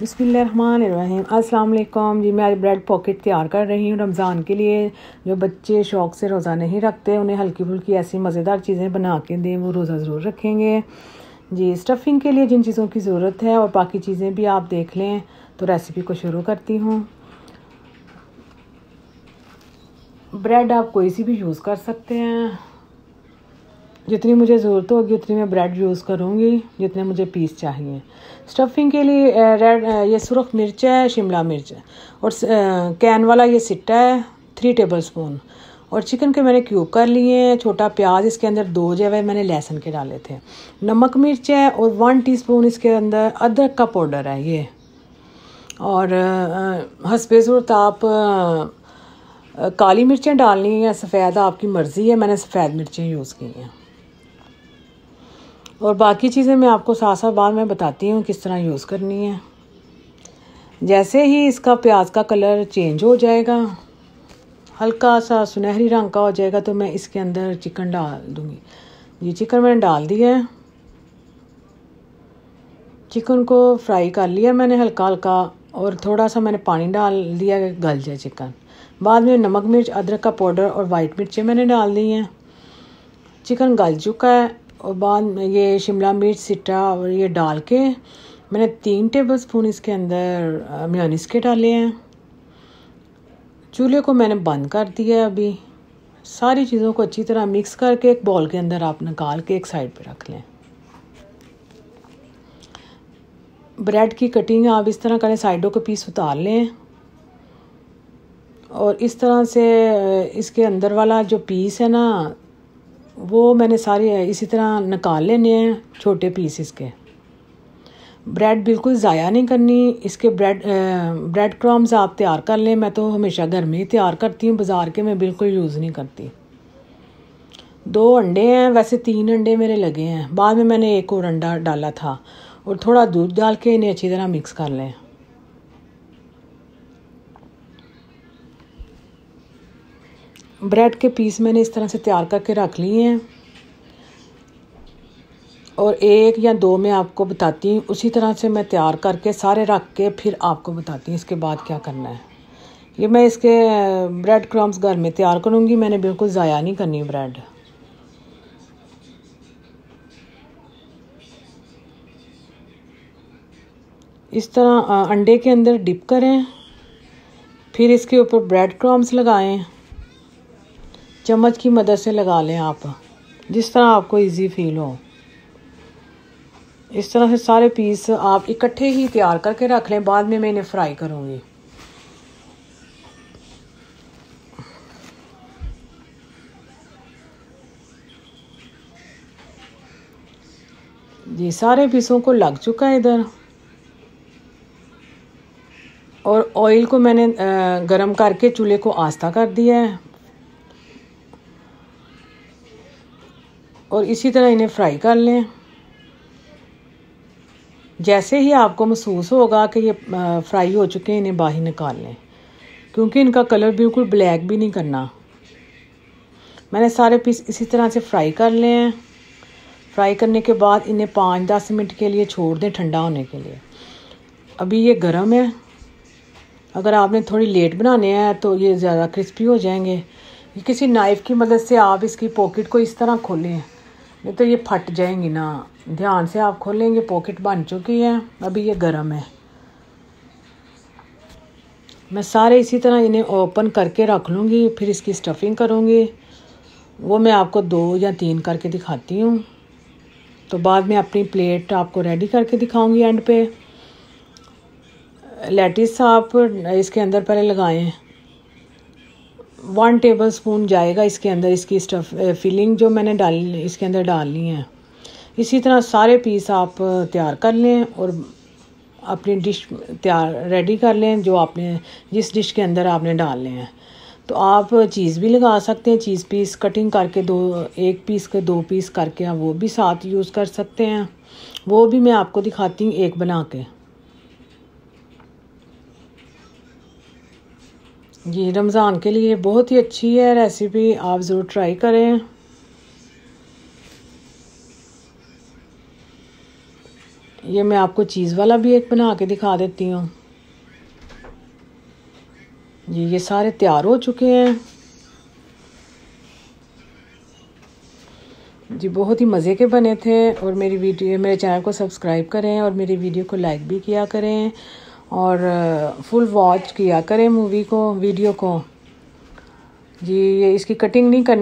बसमीम अल्लाम जी मैं आज ब्रेड पॉकेट तैयार कर रही हूँ रमज़ान के लिए जो बच्चे शौक़ से रोज़ा नहीं रखते उन्हें हल्की फुल्की ऐसी मज़ेदार चीज़ें बना के दें वो रोज़ा ज़रूर रखेंगे जी स्टफ़िंग के लिए जिन चीज़ों की ज़रूरत है और बाकी चीज़ें भी आप देख लें तो रेसिपी को शुरू करती हूँ ब्रेड आप कोई सी भी यूज़ कर सकते हैं जितनी मुझे ज़रूरत होगी उतनी मैं ब्रेड यूज़ करूँगी जितने मुझे पीस चाहिए स्टफिंग के लिए रेड ये सुरख मिर्च है शिमला मिर्च है और कैन वाला ये सिट्टा है थ्री टेबल स्पून और चिकन के मैंने क्यूब कर लिए हैं छोटा प्याज इसके अंदर दो जो है मैंने लहसुन के डाले थे नमक मिर्च है और वन टी इसके अंदर अदरक का पाउडर है ये और हंसपे ज़रूरत तो आप काली मिर्चें डालनी हैं सफ़ेद आपकी मर्ज़ी है मैंने सफ़ेद मिर्चें यूज़ की हैं और बाकी चीज़ें मैं आपको साथ साथ बाद में बताती हूँ किस तरह यूज़ करनी है जैसे ही इसका प्याज का कलर चेंज हो जाएगा हल्का सा सुनहरी रंग का हो जाएगा तो मैं इसके अंदर चिकन डाल दूँगी ये चिकन मैंने डाल दिया है चिकन को फ्राई कर लिया मैंने हल्का हल्का और थोड़ा सा मैंने पानी डाल दिया गल जाए चिकन बाद में नमक मिर्च अदरक का पाउडर और वाइट मिर्चें मैंने डाल दी हैं चिकन गल चुका है और बाद में ये शिमला मिर्च सिट्टा और ये डाल के मैंने तीन टेबल स्पून इसके अंदर म्योनिस के डाले हैं चूल्हे को मैंने बंद कर दिया अभी सारी चीज़ों को अच्छी तरह मिक्स करके एक बॉल के अंदर आप निकाल के एक साइड पे रख लें ब्रेड की कटिंग आप इस तरह करें साइडों के पीस उतार लें और इस तरह से इसके अंदर वाला जो पीस है ना वो मैंने सारे इसी तरह निकाल लेने हैं छोटे पीस के ब्रेड बिल्कुल ज़ाया नहीं करनी इसके ब्रेड ब्रेड क्रम्स आप तैयार कर लें मैं तो हमेशा घर में ही तैयार करती हूँ बाज़ार के मैं बिल्कुल यूज़ नहीं करती दो अंडे हैं वैसे तीन अंडे मेरे लगे हैं बाद में मैंने एक और अंडा डाला था और थोड़ा दूध डाल के इन्हें अच्छी तरह मिक्स कर लें ब्रेड के पीस मैंने इस तरह से तैयार करके रख लिए हैं और एक या दो मैं आपको बताती हूँ उसी तरह से मैं तैयार करके सारे रख के फिर आपको बताती हूँ इसके बाद क्या करना है ये मैं इसके ब्रेड क्रम्स घर में तैयार करूँगी मैंने बिल्कुल ज़ाया नहीं करनी ब्रेड इस तरह अंडे के अंदर डिप करें फिर इसके ऊपर ब्रेड क्रम्स लगाएं चम्मच की मदद से लगा लें आप जिस तरह आपको इजी फील हो इस तरह से सारे पीस आप इकट्ठे ही तैयार करके रख लें बाद में मैं इन्हें फ्राई करूँगी जी सारे पीसों को लग चुका है इधर और ऑयल को मैंने गरम करके चूल्हे को आस्ता कर दिया है और इसी तरह इन्हें फ्राई कर लें जैसे ही आपको महसूस होगा कि ये फ्राई हो चुके हैं इन्हें बाहर निकाल लें क्योंकि इनका कलर बिल्कुल ब्लैक भी नहीं करना मैंने सारे पीस इसी तरह से फ्राई कर लें हैं फ्राई करने के बाद इन्हें पाँच दस मिनट के लिए छोड़ दें ठंडा होने के लिए अभी ये गर्म है अगर आपने थोड़ी लेट बनाने हैं तो ये ज़्यादा क्रिस्पी हो जाएंगे किसी नाइफ़ की मदद से आप इसकी पॉकेट को इस तरह खोलें नहीं तो ये फट जाएंगी ना ध्यान से आप खोलेंगे पॉकेट बन चुकी है अभी ये गर्म है मैं सारे इसी तरह इन्हें ओपन करके रख लूँगी फिर इसकी स्टफिंग करूँगी वो मैं आपको दो या तीन करके दिखाती हूँ तो बाद में अपनी प्लेट आपको रेडी करके दिखाऊंगी एंड पे लेटिस आप इसके अंदर पहले लगाएं वन टेबल स्पून जाएगा इसके अंदर इसकी स्टफ फिलिंग जो मैंने डाल इसके अंदर डालनी है इसी तरह सारे पीस आप तैयार कर लें और अपनी डिश तैयार रेडी कर लें जो आपने जिस डिश के अंदर आपने डालने हैं तो आप चीज़ भी लगा सकते हैं चीज़ पीस कटिंग करके दो एक पीस के दो पीस करके आप वो भी साथ यूज़ कर सकते हैं वो भी मैं आपको दिखाती हूँ एक बना के ये रमज़ान के लिए बहुत ही अच्छी है रेसिपी आप ज़रूर ट्राई करें ये मैं आपको चीज़ वाला भी एक बना के दिखा देती हूँ ये ये सारे तैयार हो चुके हैं जी बहुत ही मज़े के बने थे और मेरी वीडियो मेरे चैनल को सब्सक्राइब करें और मेरी वीडियो को लाइक भी किया करें और फुल वॉच किया करें मूवी को वीडियो को जी ये इसकी कटिंग नहीं करनी